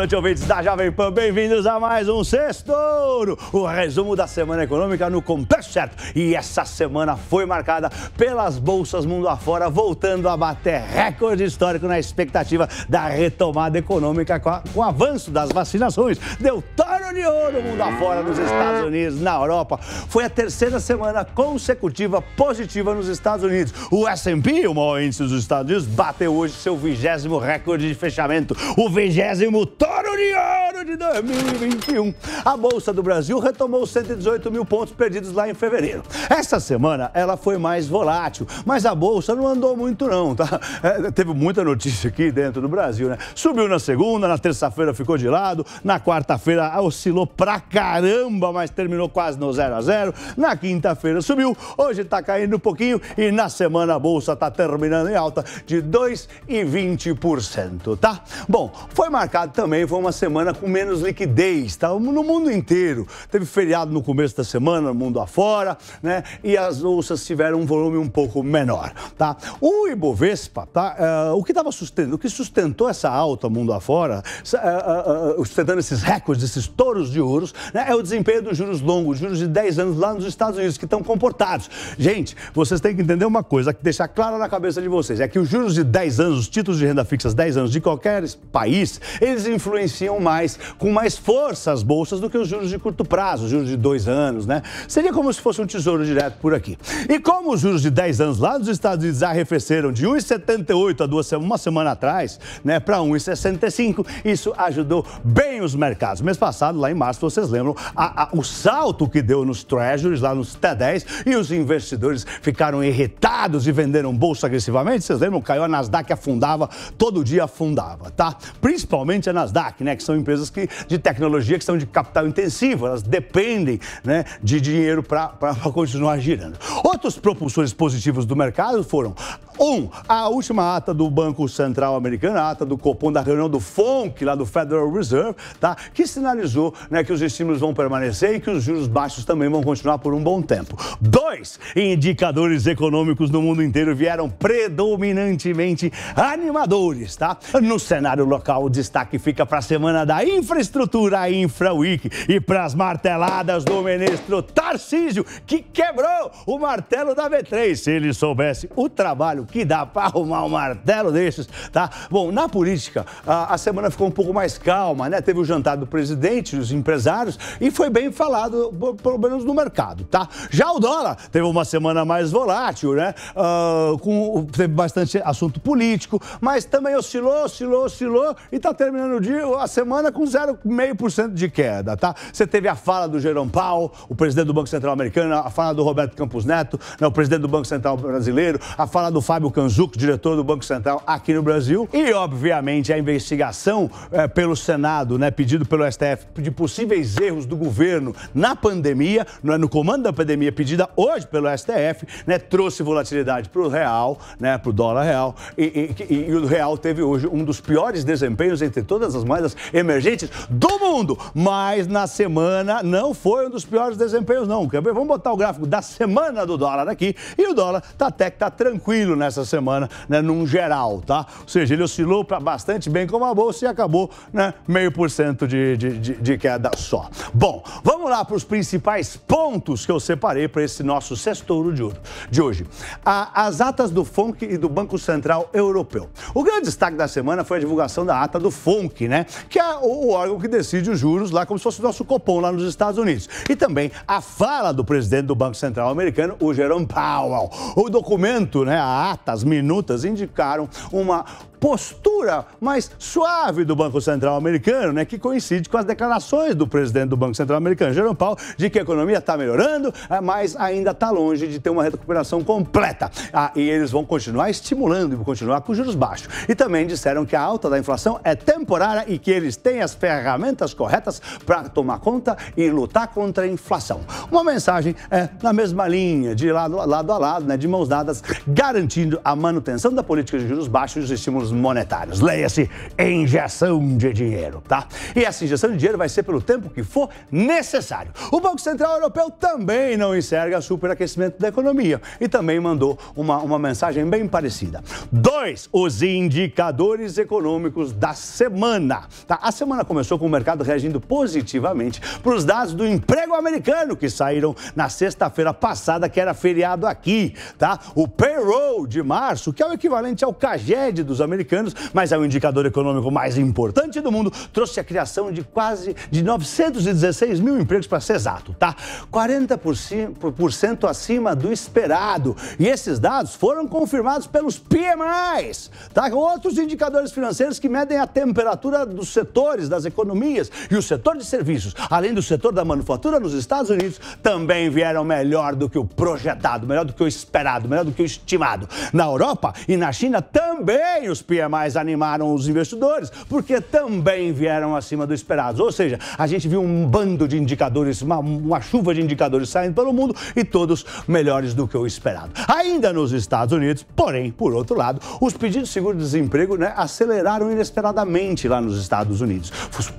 noite, ouvintes da Jovem Pan. Bem-vindos a mais um Sextouro, o resumo da semana econômica no contexto certo. E essa semana foi marcada pelas bolsas mundo afora, voltando a bater recorde histórico na expectativa da retomada econômica com, a, com o avanço das vacinações. Deu top Ano de Ouro mundo afora, nos Estados Unidos, na Europa. Foi a terceira semana consecutiva positiva nos Estados Unidos. O S&P, o maior índice dos Estados Unidos, bateu hoje seu vigésimo recorde de fechamento, o vigésimo Toro de Ouro de 2021. A Bolsa do Brasil retomou 118 mil pontos perdidos lá em fevereiro. Essa semana ela foi mais volátil, mas a Bolsa não andou muito não, tá? É, teve muita notícia aqui dentro do Brasil, né? Subiu na segunda, na terça-feira ficou de lado, na quarta-feira oscilou pra caramba, mas terminou quase no 0 a 0. Na quinta-feira subiu, hoje tá caindo um pouquinho e na semana a bolsa tá terminando em alta de 2,20%, tá? Bom, foi marcado também, foi uma semana com menos liquidez, tá? No mundo inteiro. Teve feriado no começo da semana, no mundo afora, né? E as bolsas tiveram um volume um pouco menor, tá? O Ibovespa, tá? Uh, o que tava sustentando, o que sustentou essa alta mundo afora, uh, uh, sustentando esses recordes, esses todos tesouros de juros, né, é o desempenho dos juros longos, juros de 10 anos lá nos Estados Unidos, que estão comportados. Gente, vocês têm que entender uma coisa, que deixar clara na cabeça de vocês, é que os juros de 10 anos, os títulos de renda fixa 10 anos de qualquer país, eles influenciam mais, com mais força as bolsas do que os juros de curto prazo, os juros de 2 anos, né? Seria como se fosse um tesouro direto por aqui. E como os juros de 10 anos lá nos Estados Unidos arrefeceram de 1,78 a duas, uma semana atrás, né, para 1,65, isso ajudou bem os mercados. Mês passado, lá em março, vocês lembram, a, a, o salto que deu nos treasuries, lá nos T10, e os investidores ficaram irritados e venderam bolsa agressivamente. Vocês lembram? Caiu a Nasdaq, afundava, todo dia afundava, tá? Principalmente a Nasdaq, né? Que são empresas que, de tecnologia que são de capital intensivo, elas dependem né, de dinheiro para continuar girando. Outros propulsores positivos do mercado foram um, a última ata do Banco Central Americano, a ata do Copom da reunião do FONC, lá do Federal Reserve, tá? que sinalizou né, que os estímulos vão permanecer e que os juros baixos também vão continuar por um bom tempo. Dois, indicadores econômicos no mundo inteiro vieram predominantemente animadores, tá? No cenário local, o destaque fica para a semana da infraestrutura, a Infra Week, e para as marteladas do ministro Tarcísio, que quebrou o martelo da V3. Se ele soubesse o trabalho que dá para arrumar um martelo desses, tá? Bom, na política, a, a, semana ficou um pouco mais calma, né? Teve o jantar do presidente, dos empresários, e foi bem falado, pelo menos no mercado, tá? Já o dólar teve uma semana mais volátil, né? Uh, com, teve bastante assunto político, mas também oscilou, oscilou, oscilou e tá terminando o dia, a semana com 0,5% de queda, tá? Você teve a fala do Jerome Powell, o presidente do Banco Central americano, a fala do Roberto Campos Neto, né, o presidente do Banco Central brasileiro, a fala do Fábio Fábio Canzuco, diretor do Banco Central aqui no Brasil. E, obviamente, a investigação é, pelo Senado, né, pedido pelo STF, de possíveis erros do governo na pandemia, no, né, no comando da pandemia, pedida hoje pelo STF, né, trouxe volatilidade para o real, né, para o dólar real. E, e, e, e o real teve hoje um dos piores desempenhos entre todas as moedas emergentes do mundo. Mas na semana não foi um dos piores desempenhos, não. Quer ver? Vamos botar o gráfico da semana do dólar aqui. E o dólar tá até que tá tranquilo, né? essa semana, né, num geral, tá? Ou seja, ele oscilou para bastante bem com a bolsa e acabou, né, meio por cento de, de, de queda só. Bom, vamos lá para os principais pontos que eu separei para esse nosso sextouro de ouro de hoje. A, as atas do FONC e do Banco Central Europeu. O grande destaque da semana foi a divulgação da ata do FONC, né, que é o órgão que decide os juros lá como se fosse o nosso Copom lá nos Estados Unidos. E também a fala do presidente do Banco Central americano, o Jerome Powell. O documento, né, a minutas, indicaram uma postura mais suave do Banco Central americano, né, que coincide com as declarações do presidente do Banco Central americano, Jerome Powell, de que a economia está melhorando, é, mas ainda está longe de ter uma recuperação completa. Ah, e eles vão continuar estimulando e vão continuar com juros baixos. E também disseram que a alta da inflação é temporária e que eles têm as ferramentas corretas para tomar conta e lutar contra a inflação. Uma mensagem é, na mesma linha, de lado, lado a lado, né, de mãos dadas, garantindo a manutenção da política de juros baixos e os estímulos monetários. Leia-se injeção de dinheiro, tá? E essa injeção de dinheiro vai ser pelo tempo que for necessário. O Banco Central Europeu também não enxerga superaquecimento da economia e também mandou uma, uma mensagem bem parecida. Dois, os indicadores econômicos da semana. Tá? A semana começou com o mercado reagindo positivamente para os dados do emprego americano que saíram na sexta-feira passada, que era feriado aqui, tá? O payroll de março, que é o equivalente ao CAGED dos americanos, mas é o indicador econômico mais importante do mundo, trouxe a criação de quase de 916 mil empregos para ser exato, tá? 40% acima do esperado. E esses dados foram confirmados pelos PMIs, tá? Outros indicadores financeiros que medem a temperatura dos setores das economias e o setor de serviços, além do setor da manufatura nos Estados Unidos, também vieram melhor do que o projetado, melhor do que o esperado, melhor do que o estimado. Na Europa e na China também os PMIs animaram os investidores, porque também vieram acima do esperado. Ou seja, a gente viu um bando de indicadores, uma, uma chuva de indicadores saindo pelo mundo e todos melhores do que o esperado. Ainda nos Estados Unidos, porém, por outro lado, os pedidos de seguro-desemprego né, aceleraram inesperadamente lá nos Estados Unidos.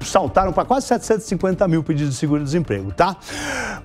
Saltaram para quase 750 mil pedidos de seguro-desemprego, tá?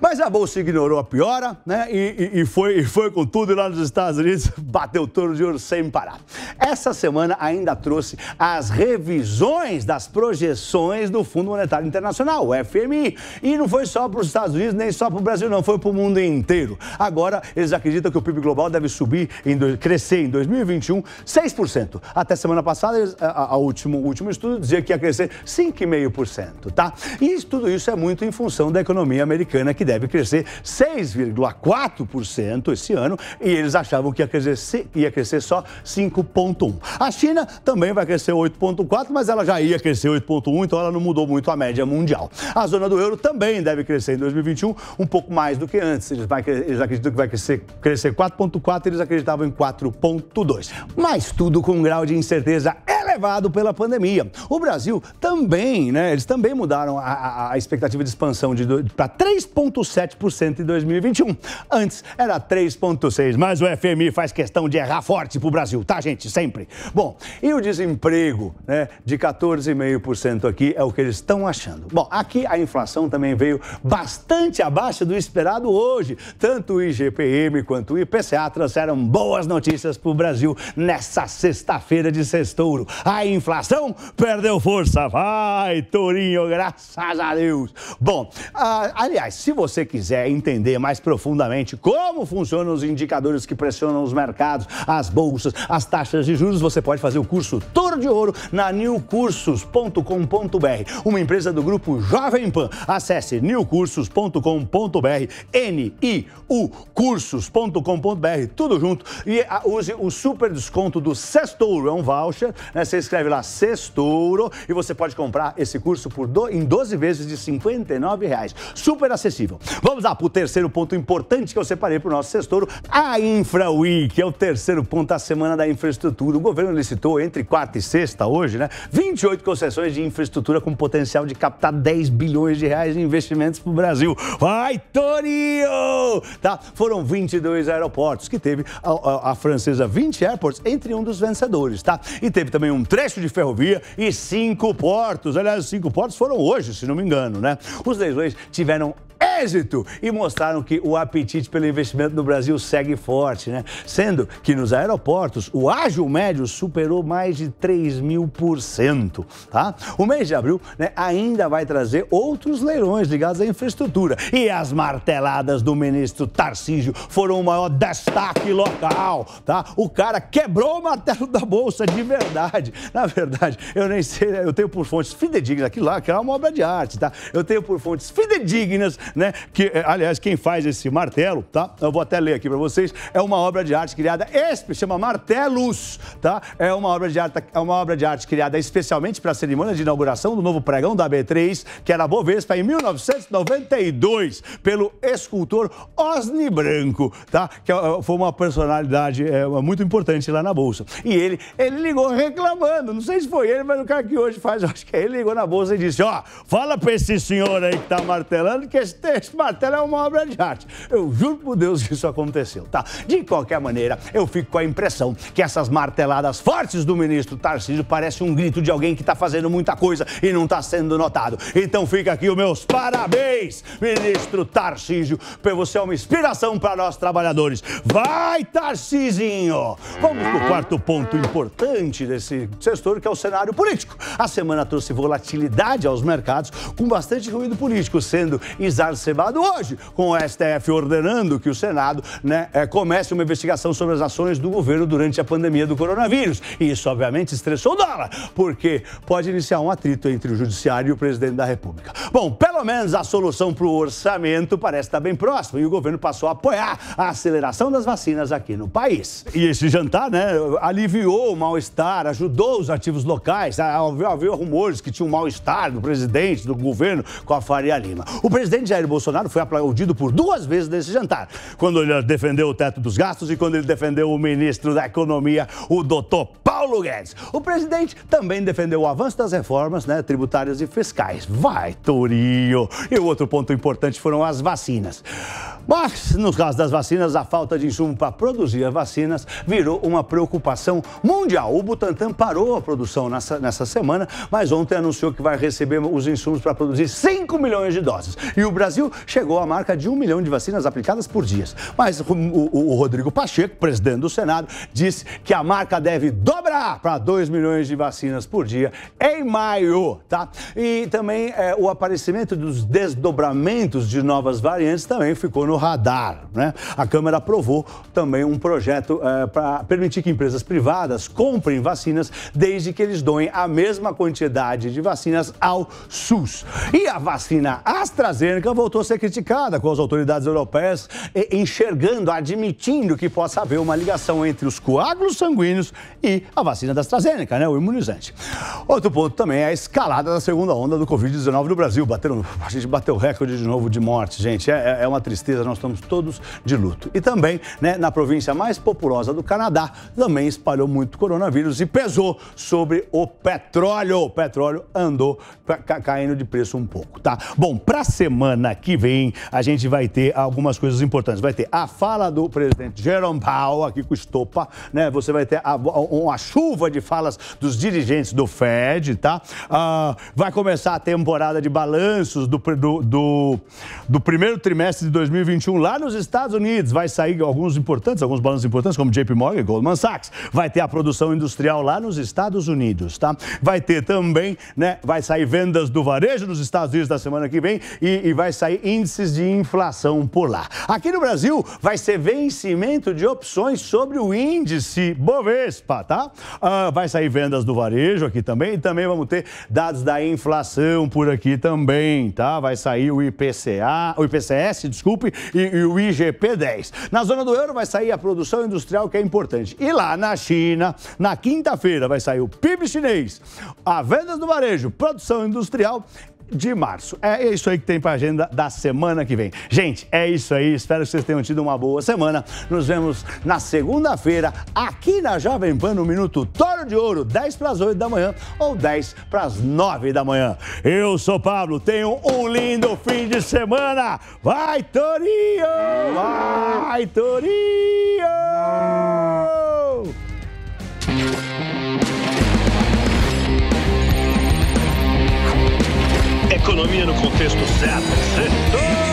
Mas a Bolsa ignorou a piora, né? E, e, e foi, e foi com tudo lá nos Estados Unidos bateu bateu touro de ouro sem parar. Essa semana ainda trouxe as revisões das projeções do Fundo Monetário Internacional, o FMI. E não foi só para os Estados Unidos, nem só para o Brasil, não, foi para o mundo inteiro. Agora, eles acreditam que o PIB global deve subir, em, crescer em 2021 6%. Até semana passada, eles, a, a último, o último estudo dizia que ia crescer 5,5%, tá? E tudo isso é muito em função da economia americana, que deve crescer 6,4% esse ano, e eles achavam que ia crescer crescer, ia crescer só 5,1. A China também vai crescer 8,4, mas ela já ia crescer 8,1, então ela não mudou muito a média mundial. A zona do euro também deve crescer em 2021 um pouco mais do que antes. Eles, vai, eles acreditam que vai crescer, crescer 4,4, eles acreditavam em 4,2. Mas tudo com um grau de incerteza levado pela pandemia. O Brasil também, né? Eles também mudaram a, a, a expectativa de expansão de, para 3,7% em 2021. Antes era 3,6%, mas o FMI faz questão de errar forte para o Brasil, tá, gente? Sempre. Bom, e o desemprego, né? De 14,5% aqui é o que eles estão achando. Bom, aqui a inflação também veio bastante abaixo do esperado hoje. Tanto o IGPM quanto o IPCA trouxeram boas notícias para o Brasil nessa sexta-feira de sextouro a inflação perdeu força. Vai, Torinho, graças a Deus. Bom, ah, aliás, se você quiser entender mais profundamente como funcionam os indicadores que pressionam os mercados, as bolsas, as taxas de juros, você pode fazer o curso Toro de Ouro na newcursos.com.br, uma empresa do grupo Jovem Pan. Acesse newcursos.com.br, N-I-U, cursos.com.br, tudo junto, e ah, use o super desconto do Sextouro, é um voucher, né? Você escreve lá Sextouro e você pode comprar esse curso por do, em 12 vezes de R$ reais. Super acessível. Vamos lá para o terceiro ponto importante que eu separei para o nosso Sextouro, a InfraWeek, é o terceiro ponto da semana da infraestrutura. O governo licitou entre quarta e sexta hoje, né, 28 concessões de infraestrutura com potencial de captar 10 bilhões de reais em investimentos para o Brasil. Vai, Torio! Tá? Foram 22 aeroportos que teve a, a, a francesa 20 Airports entre um dos vencedores, tá? E teve também um um trecho de ferrovia e cinco portos. Aliás, cinco portos foram hoje, se não me engano, né? Os leilões tiveram êxito e mostraram que o apetite pelo investimento no Brasil segue forte, né? Sendo que nos aeroportos o ágio médio superou mais de 3 mil por cento, tá? O mês de abril né, ainda vai trazer outros leilões ligados à infraestrutura e as marteladas do ministro Tarcísio foram o maior destaque local, tá? O cara quebrou o martelo da bolsa de verdade. Na verdade, eu nem sei, né? eu tenho por fontes fidedignas, aquilo lá, que é uma obra de arte, tá? Eu tenho por fontes fidedignas, né? né? Que, eh, aliás, quem faz esse martelo, tá? Eu vou até ler aqui para vocês. É uma obra de arte criada, espe, chama Martelos, tá? É uma obra de arte, é uma obra de arte criada especialmente para a cerimônia de inauguração do novo pregão da B3, que era Bovespa em 1992, pelo escultor Osni Branco, tá? Que eh, foi uma personalidade é, muito importante lá na bolsa. E ele, ele ligou reclamando, não sei se foi ele, mas o cara que hoje faz, acho que é ele ligou na bolsa e disse: "Ó, fala para esse senhor aí que tá martelando que esse esse martelo é uma obra de arte. Eu juro por Deus que isso aconteceu, tá? De qualquer maneira, eu fico com a impressão que essas marteladas fortes do ministro Tarcísio parece um grito de alguém que tá fazendo muita coisa e não tá sendo notado. Então fica aqui os meus parabéns, ministro Tarcísio, por você é uma inspiração para nós trabalhadores. Vai, Tarcisinho! Vamos pro quarto ponto importante desse setor que é o cenário político. A semana trouxe volatilidade aos mercados com bastante ruído político, sendo exarcido hoje, com o STF ordenando que o Senado né, é, comece uma investigação sobre as ações do governo durante a pandemia do coronavírus. E isso, obviamente, estressou o dólar, porque pode iniciar um atrito entre o Judiciário e o presidente da República. Bom, pelo menos a solução para o orçamento parece estar tá bem próxima e o governo passou a apoiar a aceleração das vacinas aqui no país. E esse jantar, né, aliviou o mal-estar, ajudou os ativos locais. Havia ah, rumores que tinha um mal-estar do presidente, do governo com a Faria Lima. O presidente Jair Bolsonaro Bolsonaro foi aplaudido por duas vezes nesse jantar. Quando ele defendeu o teto dos gastos e quando ele defendeu o ministro da Economia, o doutor Paulo Guedes. O presidente também defendeu o avanço das reformas né, tributárias e fiscais. Vai, Turinho! E o outro ponto importante foram as vacinas. Mas, no caso das vacinas, a falta de insumo para produzir as vacinas virou uma preocupação mundial. O Butantan parou a produção nessa, nessa semana, mas ontem anunciou que vai receber os insumos para produzir 5 milhões de doses. E o Brasil chegou à marca de 1 milhão de vacinas aplicadas por dia. Mas o, o, o Rodrigo Pacheco, presidente do Senado, disse que a marca deve dobrar para 2 milhões de vacinas por dia em maio, tá? E também é, o aparecimento dos desdobramentos de novas variantes também ficou no radar. Né? A Câmara aprovou também um projeto é, eh, para permitir que empresas privadas comprem vacinas desde que eles doem a mesma quantidade de vacinas ao SUS. E a vacina AstraZeneca voltou a ser criticada com as autoridades europeias, enxergando, admitindo que possa haver uma ligação entre os coágulos sanguíneos e a vacina da AstraZeneca, né, o imunizante. Outro ponto também é a escalada da segunda onda do Covid-19 no Brasil. Bateram, a gente bateu recorde de novo de morte, gente. É, é, é uma tristeza nós estamos todos de luto. E também, né, na província mais populosa do Canadá, também espalhou muito coronavírus e pesou sobre o petróleo. O petróleo andou ca caindo de preço um pouco, tá? Bom, para semana que vem a gente vai ter algumas coisas importantes. Vai ter a fala do presidente Jerome Powell aqui com estopa, né? Você vai ter a, uma chuva de falas dos dirigentes do Fed, tá? Ah, vai começar a temporada de balanços do, do, do, do primeiro trimestre de 2021 2021 lá nos Estados Unidos. Vai sair alguns importantes, alguns balanços importantes, como JP Morgan e Goldman Sachs. Vai ter a produção industrial lá nos Estados Unidos, tá? Vai ter também, né? Vai sair vendas do varejo nos Estados Unidos da semana que vem e, e vai sair índices de inflação por lá. Aqui no Brasil vai ser vencimento de opções sobre o índice Bovespa, tá? Ah, vai sair vendas do varejo aqui também e também vamos ter dados da inflação por aqui também, tá? Vai sair o IPCA, o IPCS, desculpe, e, e o IGP 10. Na zona do euro vai sair a produção industrial, que é importante. E lá na China, na quinta-feira, vai sair o PIB chinês, a vendas do varejo, produção industrial de março. É isso aí que tem para agenda da semana que vem. Gente, é isso aí. Espero que vocês tenham tido uma boa semana. Nos vemos na segunda-feira aqui na Jovem Pan no Minuto Toro de Ouro, 10 para as 8 da manhã ou 10 para as 9 da manhã. Eu sou Pablo, tenho um lindo fim de semana. Vai, Torinho! Vai, Torinho! Economia no contexto certo.